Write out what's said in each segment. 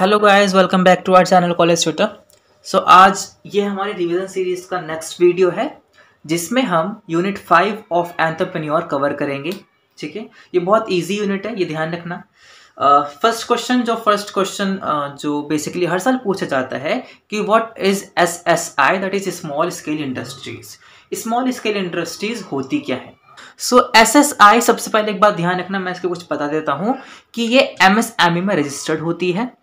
hello guys welcome back to our channel College Twitter so आज ये हमारी revision series का नेक्स्ट वीडियो है जिसमें हम unit five of entrepreneur cover करेंगे ठीक है ये बहुत इजी यूनिट है ये ध्यान रखना फर्स्ट uh, क्वेश्चन जो फर्स्ट क्वेश्चन uh, जो बेसिकली हर साल पूछा जाता है कि what is S S I that is small scale industries small scale industries होती क्या है सो एस एस आई सबसे पहले एक बात ध्यान रखना मैं इसके कुछ बता देता हूँ कि ये एम एस एम ई में रजिस्टर्ड होती है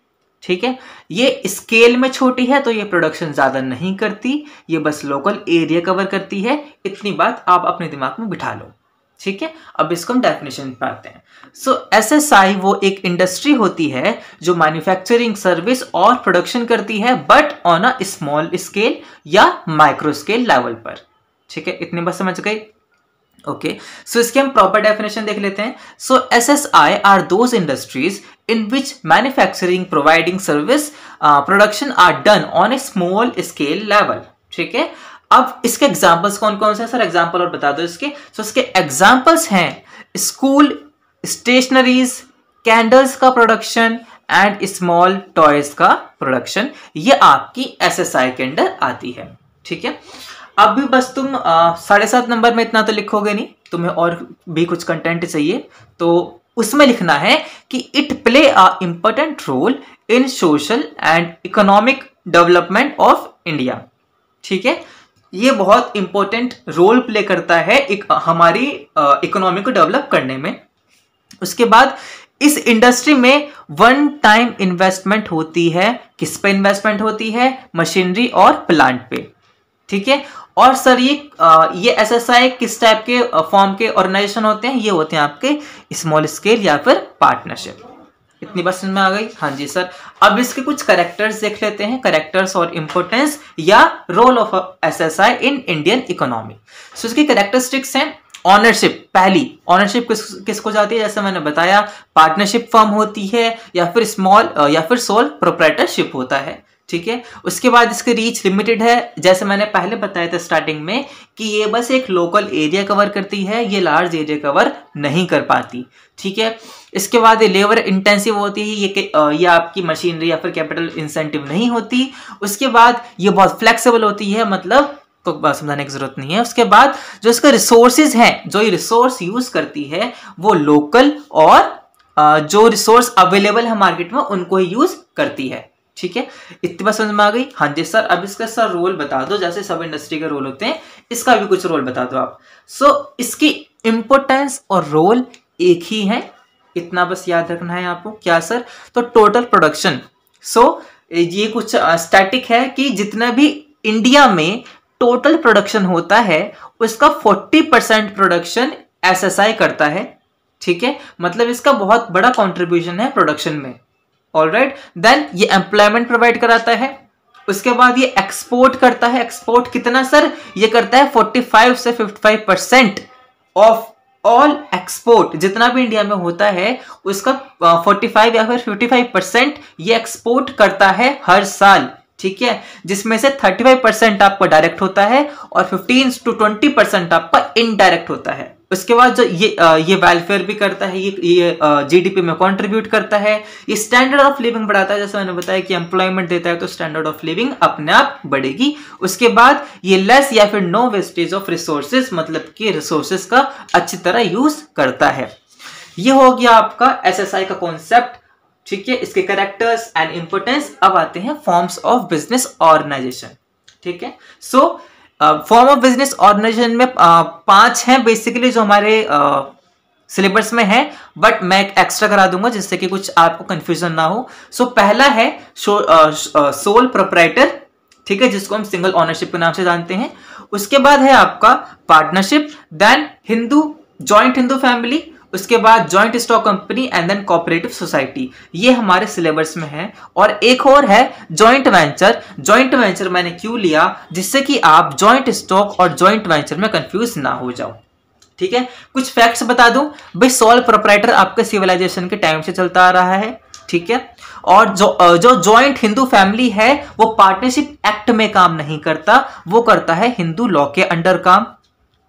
ठीक है ये स्केल में छोटी है तो ये प्रोडक्शन ज़्यादा नहीं करती ये बस लोकल एरिया कवर करती है इतनी बात आप अपने दिमाग में बिठा लो ठीक है अब इसको हम डेफिनेशन पाते हैं सो एस एस आई वो एक इंडस्ट्री होती है जो मैन्युफैक्चरिंग सर्विस और प्रोडक्शन करती है but on a small scale या माइक्रो स्केल लेवल पर ठीक है इतनी बात समझ गई ओके सो इसके हम प्रॉपर डेफिनेशन देख लेते हैं so S S I are those industries in which manufacturing providing service uh, production are done on a small scale level ठीक है अब इसके एग्जाम्पल्स कौन कौन से हैं सर एग्जाम्पल और बता दो इसके सो so, इसके एग्जाम्पल्स हैं स्कूल स्टेशनरीज कैंडल्स का प्रोडक्शन एंड स्मॉल टॉयज का प्रोडक्शन ये आपकी एसएसआई के अंडर आती है ठीक है अब भी बस तुम uh, साढ़े सात नंबर में इतना तो लिखोगे नहीं तुम्हें और भी कुछ कंटेंट चाहिए तो उसमें लिखना है कि it play a important role in social and economic development of India ठीक है ये बहुत इंपॉर्टेंट रोल प्ले करता है एक हमारी इकोनॉमी को डेवलप करने में उसके बाद इस इंडस्ट्री में वन टाइम इन्वेस्टमेंट होती है किस पे इन्वेस्टमेंट होती है मशीनरी और प्लांट पे ठीक है और सर ये एस ये एसएसआई किस टाइप के फॉर्म के ऑर्गेनाइजेशन होते हैं ये होते हैं आपके स्मॉल स्केल या फिर पार्टनरशिप इतनी बस में आ गई हाँ जी सर अब इसके कुछ करेक्टर्स देख लेते हैं करेक्टर्स और इम्पोर्टेंस या role of SSI in Indian economy so इसकी करेक्टरिस्टिक्स हैं ऑनरशिप पहली ऑनरशिप किस किसको जाती है जैसे मैंने बताया पार्टनरशिप फॉर्म होती है या फिर स्मॉल या फिर सोल प्रोपरेटरशिप होता है ठीक है उसके बाद इसकी रीच लिमिटेड है जैसे मैंने पहले बताया था स्टार्टिंग में कि ये बस एक लोकल एरिया कवर करती है ये लार्ज एरिया कवर नहीं कर पाती ठीक है इसके बाद ये लेबर इंटेंसिव होती है ये ये आपकी मशीनरी या फिर कैपिटल इंसेंटिव नहीं होती उसके बाद ये बहुत फ्लेक्सिबल होती है मतलब को तो समझाने की जरूरत नहीं है उसके बाद जो इसका रिसोर्सेज हैं जो ये रिसोर्स यूज करती है वो लोकल और जो रिसोर्स अवेलेबल है मार्केट में उनको ही यूज करती है ठीक है इतनी बात समझ में आ गई हाँ जी सर अब इसका सर रोल बता दो जैसे सब इंडस्ट्री के रोल होते हैं इसका भी कुछ रोल बता दो आप सो so, इसकी इम्पोर्टेंस और रोल एक ही है इतना बस याद रखना है आपको क्या सर तो टोटल प्रोडक्शन सो ये कुछ स्टैटिक है कि जितना भी इंडिया में टोटल प्रोडक्शन होता है उसका 40 परसेंट प्रोडक्शन एसएसआई करता है ठीक है मतलब इसका बहुत बड़ा कंट्रीब्यूशन है प्रोडक्शन में ऑल राइट देन ये एम्प्लॉयमेंट प्रोवाइड कराता है उसके बाद ये एक्सपोर्ट करता है एक्सपोर्ट कितना सर ये करता है 45 से 55 परसेंट ऑफ ऑल एक्सपोर्ट जितना भी इंडिया में होता है उसका 45 या फिर 55 परसेंट ये एक्सपोर्ट करता है हर साल ठीक है जिसमें से 35 परसेंट आपका डायरेक्ट होता है और 15 टू 20 परसेंट आपका इनडायरेक्ट होता है उसके बाद जो ये आ, ये वेलफेयर भी करता है ये ये जीडीपी में कंट्रीब्यूट करता है ये स्टैंडर्ड ऑफ लिविंग बढ़ाता है जैसे मैंने बताया कि एम्प्लॉयमेंट देता है तो स्टैंडर्ड ऑफ लिविंग अपने आप बढ़ेगी उसके बाद ये लेस या फिर नो वेस्टेज ऑफ रिसोर्सेज मतलब कि रिसोर्सेज का अच्छी तरह यूज करता है ये हो गया आपका आई का कॉन्सेप्ट ठीक है इसके करेक्टर्स एंड इंपोर्टेंस अब आते हैं फॉर्म्स ऑफ बिजनेस ऑर्गेनाइजेशन ठीक है so so, form of business organisation में पांच हैं बेसिकली जो हमारे सिलेबस में है बट मैं एक एक्स्ट्रा करा दूंगा जिससे कि कुछ आपको कंफ्यूजन ना हो सो so, पहला है सोल प्रोपराइटर ठीक है जिसको हम सिंगल ऑनरशिप के नाम से जानते हैं उसके बाद है आपका partnership then Hindu joint Hindu family उसके बाद joint stock company and then cooperative society ये हमारे सिलेबस में है और एक और है ज्वाइंट वेंचर ज्वाइंट वेंचर मैंने क्यों लिया जिससे कि आप ज्वाइंट स्टॉक और ज्वाइंट वेंचर में कंफ्यूज ना हो जाओ ठीक है कुछ फैक्ट्स बता दूं भाई सोल प्रोपराइटर आपके सिविलाइजेशन के टाइम से चलता आ रहा है ठीक है और जो जो ज्वाइंट हिंदू फैमिली है वो पार्टनरशिप एक्ट में काम नहीं करता वो करता है हिंदू लॉ के अंडर काम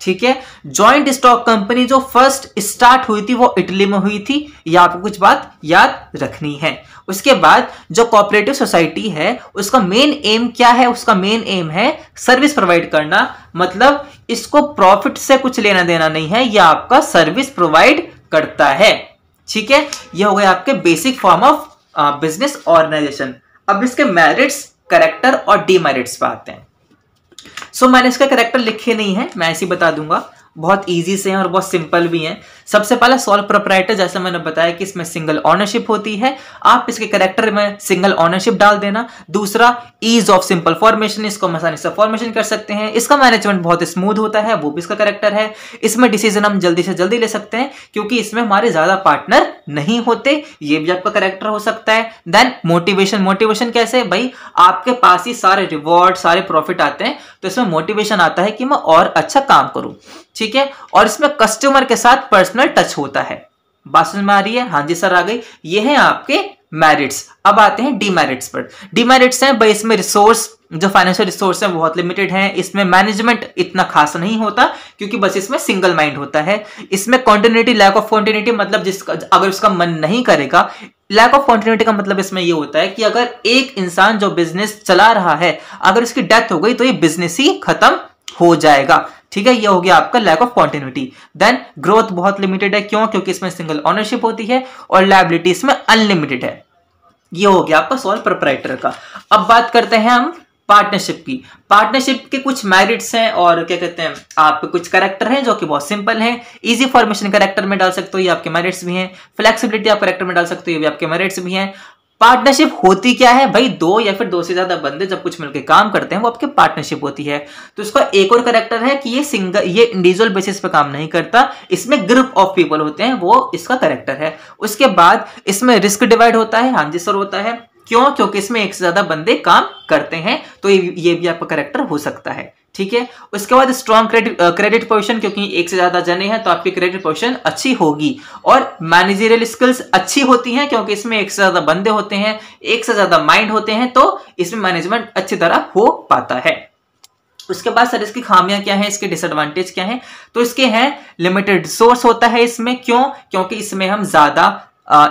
ठीक है ज्वाइंट स्टॉक कंपनी जो फर्स्ट स्टार्ट हुई थी वो इटली में हुई थी ये आपको कुछ बात याद रखनी है उसके बाद जो कॉपरेटिव सोसाइटी है उसका मेन एम क्या है उसका मेन एम है सर्विस प्रोवाइड करना मतलब इसको प्रॉफिट से कुछ लेना देना नहीं है यह आपका सर्विस प्रोवाइड करता है ठीक है यह हो गया आपके basic form of business organisation अब इसके मेरिट्स करेक्टर और डीमेरिट्स पे आते हैं सो मैंने इसका करेक्टर लिखे नहीं है मैं ऐसे ही बता दूंगा बहुत इजी से हैं और बहुत सिंपल भी हैं सबसे पहले सोल प्रोपराइटर जैसे मैंने बताया कि इसमें सिंगल ऑनरशिप होती है आप इसके करेक्टर में सिंगल ऑनरशिप डाल देना दूसरा ईज ऑफ सिंपल फॉर्मेशन इसको आसानी से फॉर्मेशन कर सकते हैं इसका मैनेजमेंट बहुत स्मूथ होता है वो भी इसका करेक्टर है इसमें डिसीजन हम जल्दी से जल्दी ले सकते हैं क्योंकि इसमें हमारे ज्यादा पार्टनर नहीं होते ये भी आपका करेक्टर हो सकता है देन मोटिवेशन मोटिवेशन कैसे भाई आपके पास ही सारे रिवॉर्ड सारे प्रॉफिट आते हैं तो इसमें मोटिवेशन आता है कि मैं और अच्छा काम करूं ठीक है और इसमें कस्टमर के साथ पर्सनल टच होता है बात समझ में आ रही है हाँ जी सर आ गई ये है आपके मेरिट्स अब आते हैं डीमेरिट्स पर डीमेरिट्स हैं भाई इसमें रिसोर्स जो फाइनेंशियल रिसोर्स हैं बहुत लिमिटेड हैं इसमें मैनेजमेंट इतना खास नहीं होता क्योंकि बस इसमें सिंगल माइंड होता है इसमें कॉन्टिन्यूटी लैक ऑफ कॉन्टिन्यूटी मतलब जिसका अगर उसका मन नहीं करेगा लैक ऑफ कॉन्टिन्यूटी का मतलब इसमें यह होता है कि अगर एक इंसान जो बिजनेस चला रहा है अगर उसकी डेथ हो गई तो ये बिजनेस ही खत्म हो जाएगा ठीक है ये हो गया आपका lack of continuity then growth बहुत लिमिटेड है क्यों क्योंकि इसमें सिंगल ऑनरशिप होती है और लाइबिलिटी इसमें अनलिमिटेड है ये हो गया आपका सोल प्रोपराइटर का अब बात करते हैं हम पार्टनरशिप की पार्टनरशिप के कुछ मेरिट्स हैं और क्या कहते हैं आप कुछ करेक्टर हैं जो कि बहुत सिंपल हैं इजी फॉर्मेशन करेक्टर में डाल सकते हो ये आपके मेरिट्स भी हैं फ्लेक्सिबिलिटी आप करेक्टर में डाल सकते हो ये भी आपके मेरिट्स भी हैं पार्टनरशिप होती क्या है भाई दो या फिर दो से ज्यादा बंदे जब कुछ मिलकर काम करते हैं वो आपकी पार्टनरशिप होती है तो इसका एक और करेक्टर है कि ये सिंगल ये इंडिविजुअल बेसिस पे काम नहीं करता इसमें ग्रुप ऑफ पीपल होते हैं वो इसका करेक्टर है उसके बाद इसमें रिस्क डिवाइड होता है हाँ जी सर होता है क्यों क्योंकि इसमें एक से ज्यादा बंदे काम करते हैं तो ये भी आपका करेक्टर हो सकता है ठीक है उसके बाद स्ट्रॉन्ग क्रेडिट क्रेडिट पोजिशन क्योंकि एक से ज्यादा जने हैं तो आपकी क्रेडिट पोजिशन अच्छी होगी और मैनेजरियल स्किल्स अच्छी होती हैं क्योंकि इसमें एक से ज्यादा बंदे होते हैं एक से ज्यादा माइंड होते हैं तो इसमें मैनेजमेंट अच्छी तरह हो पाता है उसके बाद सर इसकी खामियां क्या है इसके डिसएडवांटेज क्या है तो इसके हैं लिमिटेड सोर्स होता है इसमें क्यों क्योंकि इसमें हम ज्यादा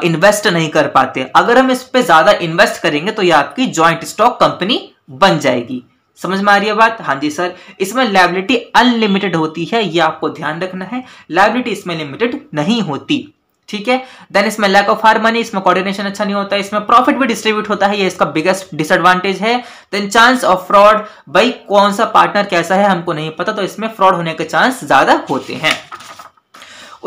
इन्वेस्ट uh, नहीं कर पाते अगर हम इस पर ज्यादा इन्वेस्ट करेंगे तो ये आपकी ज्वाइंट स्टॉक कंपनी बन जाएगी समझ में आ रही है बात हाँ जी सर इसमें लाइबिलिटी अनलिमिटेड होती है ये आपको ध्यान रखना है लाइबिलिटी इसमें लिमिटेड नहीं होती ठीक है देन इसमें लैक ऑफ हार मनी इसमें कोऑर्डिनेशन अच्छा नहीं होता इसमें प्रॉफिट भी डिस्ट्रीब्यूट होता है ये इसका बिगेस्ट डिसएडवांटेज है देन चांस ऑफ फ्रॉड भाई कौन सा पार्टनर कैसा है हमको नहीं पता तो इसमें फ्रॉड होने के चांस ज्यादा होते हैं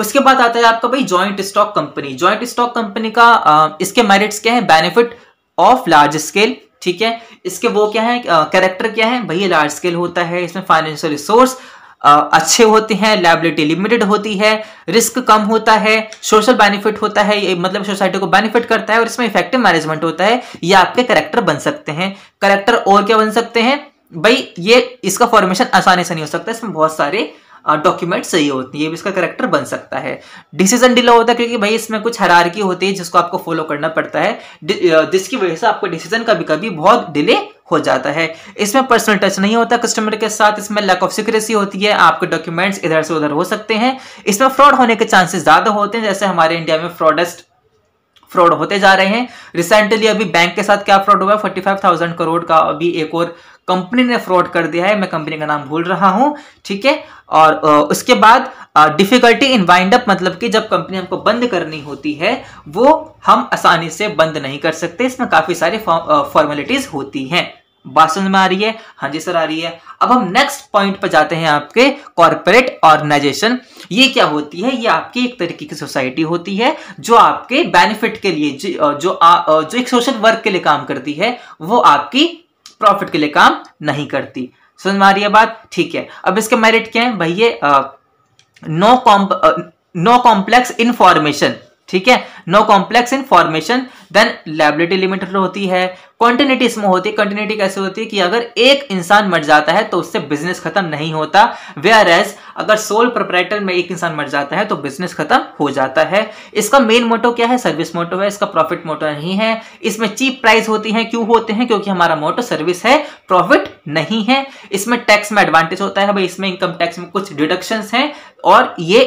उसके बाद आता है आपका भाई joint stock company joint stock company का आ, इसके मेरिट्स क्या है बेनिफिट ऑफ लार्ज स्केल ठीक है इसके वो क्या है कैरेक्टर क्या है भैया लार्ज स्केल होता है इसमें फाइनेंशियल रिसोर्स अच्छे होते हैं लाइबिलिटी लिमिटेड होती है रिस्क कम होता है सोशल बेनिफिट होता है मतलब सोसाइटी को बेनिफिट करता है और इसमें इफेक्टिव मैनेजमेंट होता है ये आपके करेक्टर बन सकते हैं करेक्टर और क्या बन सकते हैं भाई ये इसका फॉर्मेशन आसानी से नहीं हो सकता इसमें बहुत सारे डॉक्यूमेंट सही होती है इसका करेक्टर बन सकता है डिसीजन डिले होता है क्योंकि भाई इसमें कुछ हरारकी होती है जिसको आपको फॉलो करना पड़ता है जिसकी वजह से आपको डिसीजन कभी कभी बहुत डिले हो जाता है इसमें पर्सनल टच नहीं होता कस्टमर के साथ इसमें लैक ऑफ सिक्रेसी होती है आपके डॉक्यूमेंट्स इधर से उधर हो सकते हैं इसमें फ्रॉड होने के चांसेस ज्यादा होते हैं जैसे हमारे इंडिया में फ्रॉडेस्ट फ्रॉड होते जा रहे हैं रिसेंटली अभी बैंक के साथ क्या फ्रॉड हुआ फोर्टी फाइव थाउजेंड करोड़ का अभी एक और कंपनी ने फ्रॉड कर दिया है मैं कंपनी का नाम भूल रहा हूं ठीक है और उसके बाद डिफिकल्टी इन वाइंड अप मतलब कि जब कंपनी हमको बंद करनी होती है वो हम आसानी से बंद नहीं कर सकते इसमें काफी सारी फॉर्मेलिटीज होती हैं बात समझ में आ रही है हाँ जी सर आ रही है अब हम नेक्स्ट पॉइंट पर जाते हैं आपके कॉरपोरेट ऑर्गेनाइजेशन ये क्या होती है ये आपकी एक तरीके की सोसाइटी होती है जो आपके बेनिफिट के लिए जो आ, जो एक सोशल वर्क के लिए काम करती है वो आपकी प्रॉफिट के लिए काम नहीं करती समझ में है बात ठीक है अब इसके मेरिट क्या है भैया no comp no complex information ठीक है no complex information then liability limited होती है कॉन्टिनिटी इसमें होती है कॉन्टिन्यूटी कैसे होती है कि अगर एक इंसान मर जाता है तो उससे बिजनेस खत्म नहीं होता वेयर एज अगर सोल प्रोपराइटर में एक इंसान मर जाता है तो बिजनेस खत्म हो जाता है इसका मेन मोटो क्या है सर्विस मोटो है इसका प्रॉफिट मोटो नहीं है इसमें चीप प्राइस होती है क्यों होते हैं क्योंकि हमारा मोटो सर्विस है प्रॉफिट नहीं है इसमें टैक्स में एडवांटेज होता है भाई इसमें इनकम टैक्स में कुछ डिडक्शन है और ये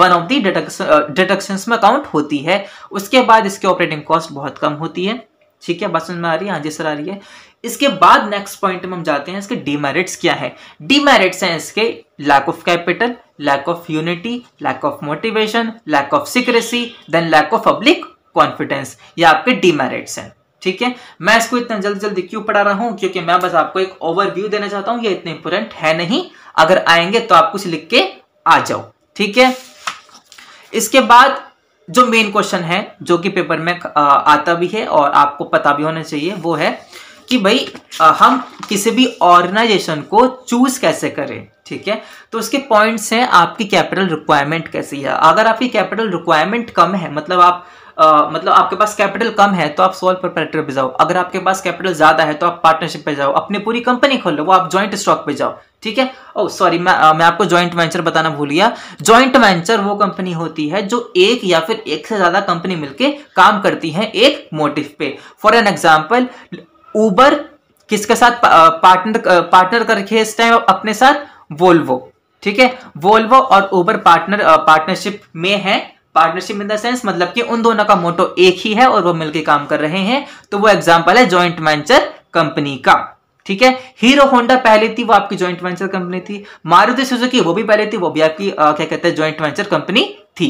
वन ऑफ दी डिडक्शन में अकाउंट होती है उसके बाद इसके ऑपरेटिंग कॉस्ट बहुत कम होती है ठीक है बस समझ में आ रही है हाँ जी सर आ रही है इसके बाद नेक्स्ट पॉइंट में हम जाते हैं इसके डीमेरिट्स क्या है डीमेरिट्स हैं इसके lack of capital lack of unity lack of motivation lack of secrecy then lack of public confidence ये आपके डीमेरिट्स हैं ठीक है मैं इसको इतना जल्दी जल्दी क्यों पढ़ा रहा हूं क्योंकि मैं बस आपको एक ओवरव्यू देना चाहता हूं ये इतने इंपोर्टेंट है नहीं अगर आएंगे तो आप कुछ लिख के आ जाओ ठीक है इसके बाद जो मेन क्वेश्चन है जो कि पेपर में आता भी है और आपको पता भी होना चाहिए वो है कि भाई हम किसी भी ऑर्गेनाइजेशन को चूज कैसे करें ठीक है तो उसके पॉइंट्स हैं आपकी कैपिटल रिक्वायरमेंट कैसी है अगर आपकी कैपिटल रिक्वायरमेंट कम है मतलब आप आ, मतलब आपके पास कैपिटल कम है तो आप सोल प्रोपरेटर पे जाओ अगर आपके पास कैपिटल ज्यादा है तो आप पार्टनरशिप पे जाओ अपनी पूरी कंपनी खोलो वो आप ज्वाइंट स्टॉक पे जाओ ठीक है ओ oh, सॉरी मैं आ, uh, मैं आपको ज्वाइंट वेंचर बताना भूल गया ज्वाइंट वेंचर वो कंपनी होती है जो एक या फिर एक से ज्यादा कंपनी मिलके काम करती है एक मोटिव पे फॉर एन एग्जाम्पल ऊबर किसके साथ पार्टनर पार्टनर कर इस टाइम अपने साथ वोल्वो ठीक है वोल्वो और ऊबर पार्टनर पार्टनरशिप में है पार्टनरशिप इन द सेंस मतलब कि उन दोनों का मोटो एक ही है और वो मिलकर काम कर रहे हैं तो वो एग्जाम्पल है ज्वाइंट वेंचर कंपनी का ठीक है हीरो होंडा पहले थी वो आपकी ज्वाइंट वेंचर कंपनी थी मारुति सुजुकी वो भी पहले थी वो भी आपकी आ, क्या कहते हैं ज्वाइंट वेंचर कंपनी थी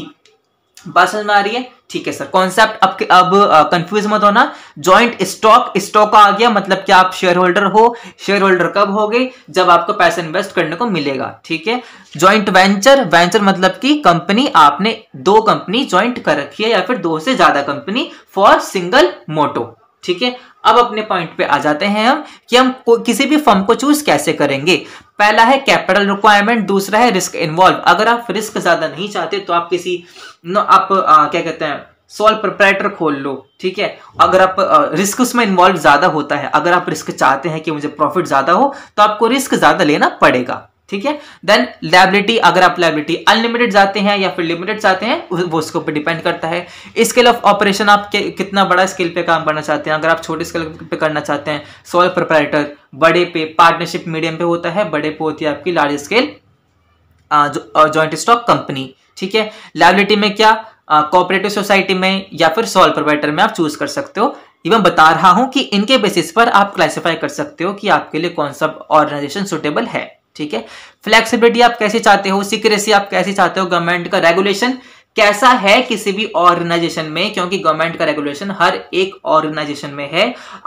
बात समझ में आ रही है ठीक है सर कॉन्सेप्ट अब अब कंफ्यूज मत होना जॉइंट स्टॉक स्टॉक आ गया मतलब क्या आप शेयर होल्डर हो शेयर होल्डर कब हो गए जब आपको पैसा इन्वेस्ट करने को मिलेगा ठीक है जॉइंट वेंचर वेंचर मतलब कि कंपनी आपने दो कंपनी ज्वाइंट कर रखी है या फिर दो से ज्यादा कंपनी फॉर सिंगल मोटो ठीक है अब अपने पॉइंट पे आ जाते हैं हम कि हम किसी भी फर्म को चूज कैसे करेंगे पहला है कैपिटल रिक्वायरमेंट दूसरा है रिस्क इन्वॉल्व अगर आप रिस्क ज्यादा नहीं चाहते तो आप किसी नो आप आ, क्या कहते हैं सोल प्रोपराइटर खोल लो ठीक है अगर आप रिस्क उसमें इन्वॉल्व ज्यादा होता है अगर आप रिस्क चाहते हैं कि मुझे प्रॉफिट ज्यादा हो तो आपको रिस्क ज्यादा लेना पड़ेगा ठीक है देन लाइबिलिटी अगर आप लाइबिलिटी अनलिमिटेड जाते हैं या फिर लिमिटेड जाते हैं वो उसके ऊपर डिपेंड करता है स्केल ऑफ ऑपरेशन आप कितना बड़ा स्केल पे काम करना चाहते हैं अगर आप छोटे स्केल पे करना चाहते हैं सोल प्रोपराइटर बड़े पे पार्टनरशिप मीडियम पे होता है बड़े पे होती है आपकी large scale joint stock company ठीक है लाइबिलिटी में क्या कोऑपरेटिव सोसाइटी में या फिर सोल प्रोपराइटर में आप चूज कर सकते हो मैं बता रहा हूं कि इनके बेसिस पर आप क्लासिफाई कर सकते हो कि आपके लिए कौन सा ऑर्गेनाइजेशन सुटेबल है ठीक है फ्लेक्सिबिलिटी आप कैसे चाहते हो सिक्रेसी आप कैसे चाहते हो गवर्नमेंट का रेगुलेशन कैसा है किसी भी ऑर्गेनाइजेशन में क्योंकि गवर्नमेंट का रेगुलेशन हर एक ऑर्गेनाइजेशन में है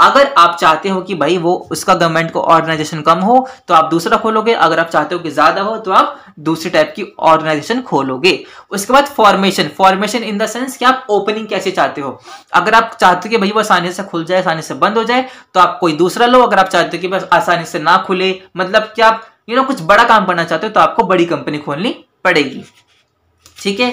अगर आप चाहते हो कि भाई वो उसका गवर्नमेंट को ऑर्गेनाइजेशन कम हो तो आप दूसरा खोलोगे अगर आप चाहते हो कि ज्यादा हो तो आप दूसरी टाइप की ऑर्गेनाइजेशन खोलोगे उसके बाद formation formation in the sense कि आप ओपनिंग कैसे चाहते हो अगर आप चाहते हो कि भाई वो आसानी से खुल जाए आसानी से बंद हो जाए तो आप कोई दूसरा लो अगर आप चाहते हो कि बस आसानी से ना खुले मतलब कि आप यू नो कुछ बड़ा काम करना चाहते हो तो आपको बड़ी कंपनी खोलनी पड़ेगी ठीक है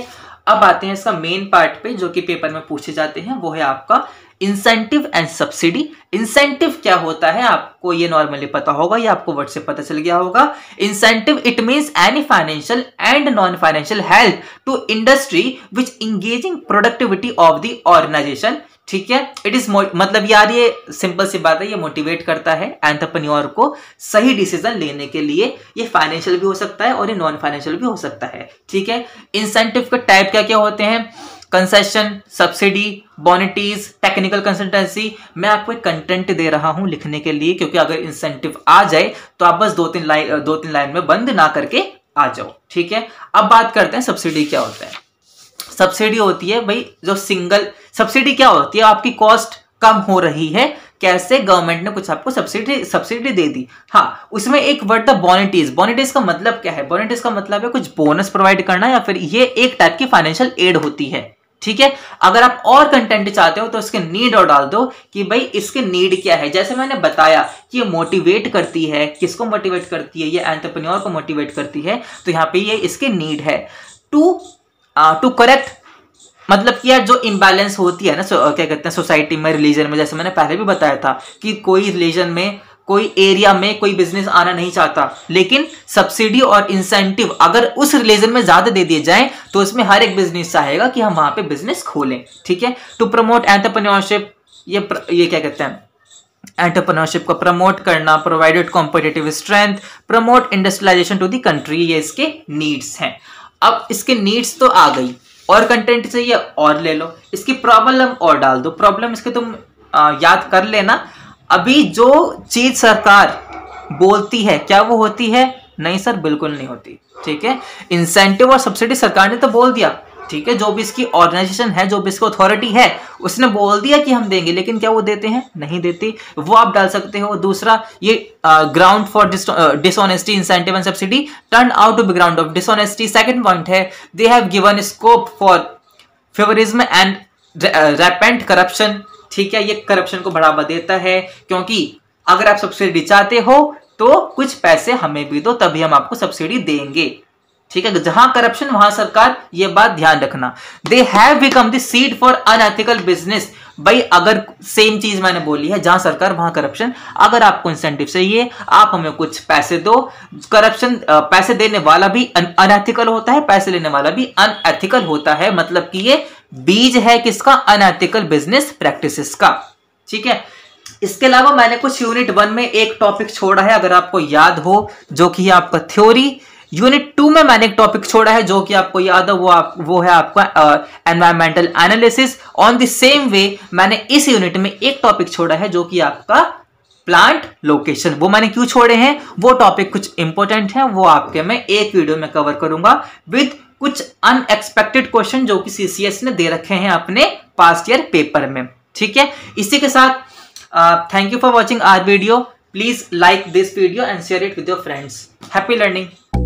अब आते हैं इसका मेन पार्ट पे जो कि पेपर में पूछे जाते हैं वो है आपका इंसेंटिव एंड सब्सिडी इंसेंटिव क्या होता है आपको ये नॉर्मली पता होगा या आपको वर्ड से पता चल गया होगा incentive it mean any financial and non financial help to industry which engaging productivity of the organisation ठीक है इट इज मतलब यार ये सिंपल सी बात है ये मोटिवेट करता है एंटरप्रन्योर को सही डिसीजन लेने के लिए ये फाइनेंशियल भी हो सकता है और ये नॉन फाइनेंशियल भी हो सकता है ठीक है इंसेंटिव के टाइप क्या क्या होते हैं concession subsidy bounties technical consultancy मैं आपको एक कंटेंट दे रहा हूं लिखने के लिए क्योंकि अगर इंसेंटिव आ जाए तो आप बस दो तीन लाइन दो तीन लाइन में बंद ना करके आ जाओ ठीक है अब बात करते हैं सब्सिडी क्या होता है सब्सिडी होती है भाई जो सिंगल सब्सिडी क्या होती है आपकी कॉस्ट कम हो रही है कैसे गवर्नमेंट ने कुछ आपको सब्सिडी सब्सिडी दे दी हाँ उसमें एक वर्ड था बोनिटीज बोनिटीज का मतलब क्या है बोनिटीज का मतलब है कुछ बोनस प्रोवाइड करना या फिर ये एक टाइप की फाइनेंशियल एड होती है ठीक है अगर आप और कंटेंट चाहते हो तो उसके नीड और डाल दो कि भाई इसके नीड क्या है जैसे मैंने बताया कि ये मोटिवेट करती है किसको मोटिवेट करती है ये एंटरप्रेन्योर को मोटिवेट करती है तो यहाँ पे ये इसके नीड है टू टू करेक्ट मतलब कि यार जो इम्बैलेंस होती है ना क्या कहते हैं सोसाइटी में रिलीजन में जैसे मैंने पहले भी बताया था कि कोई रिलीजन में कोई एरिया में कोई बिजनेस आना नहीं चाहता लेकिन सब्सिडी और इंसेंटिव अगर उस रिलीजन में ज्यादा दे दिए जाए तो उसमें हर एक बिजनेस चाहेगा कि हम वहां पे बिजनेस खोलें ठीक है टू प्रमोट एंटरप्रेन्योरशिप ये ये क्या कहते हैं एंटरप्रेन्योरशिप को प्रमोट करना provided competitive strength promote industrialisation to the country ये इसके नीड्स हैं अब इसके नीड्स तो आ गई और कंटेंट चाहिए और ले लो इसकी प्रॉब्लम और डाल दो प्रॉब्लम इसके तुम आ, याद कर लेना अभी जो चीज सरकार बोलती है क्या वो होती है नहीं सर बिल्कुल नहीं होती ठीक है इंसेंटिव और सब्सिडी सरकार ने तो बोल दिया ठीक है जो भी इसकी ऑर्गेनाइजेशन है जो भी इसकी अथॉरिटी है उसने बोल दिया कि हम देंगे लेकिन क्या वो देते हैं नहीं देती वो आप डाल सकते हो दूसरा ये ground for dishonesty incentive and subsidy turn out to be ground of dishonesty second point है they have given scope for favouritism and rampant corruption ठीक है ये करप्शन को बढ़ावा देता है क्योंकि अगर आप सब्सिडी चाहते हो तो कुछ पैसे हमें भी दो तभी हम आपको सब्सिडी देंगे ठीक है जहां करप्शन वहां सरकार ये बात ध्यान रखना they have become the seed for unethical business भाई अगर सेम चीज मैंने बोली है जहां सरकार वहां करप्शन अगर आपको इंसेंटिव चाहिए आप हमें कुछ पैसे दो करप्शन पैसे देने वाला भी अनएथिकल होता है पैसे लेने वाला भी अनएथिकल होता है मतलब कि ये बीज है किसका अनएथिकल बिजनेस प्रैक्टिस का ठीक है इसके अलावा मैंने कुछ यूनिट वन में एक टॉपिक छोड़ा है अगर आपको याद हो जो कि आपका थ्योरी यूनिट टू में मैंने एक टॉपिक छोड़ा है जो कि आपको याद है वो आप वो है आपका environmental analysis on the same way मैंने इस यूनिट में एक टॉपिक छोड़ा है जो कि आपका प्लांट लोकेशन वो मैंने क्यों छोड़े हैं वो टॉपिक कुछ इंपॉर्टेंट है वो आपके मैं एक वीडियो में कवर करूंगा विद कुछ अनएक्सपेक्टेड क्वेश्चन जो कि सीसीएस ने दे रखे हैं अपने पास्ट ईयर पेपर में ठीक है इसी के साथ thank you for watching our video please like this video and share it with your friends happy learning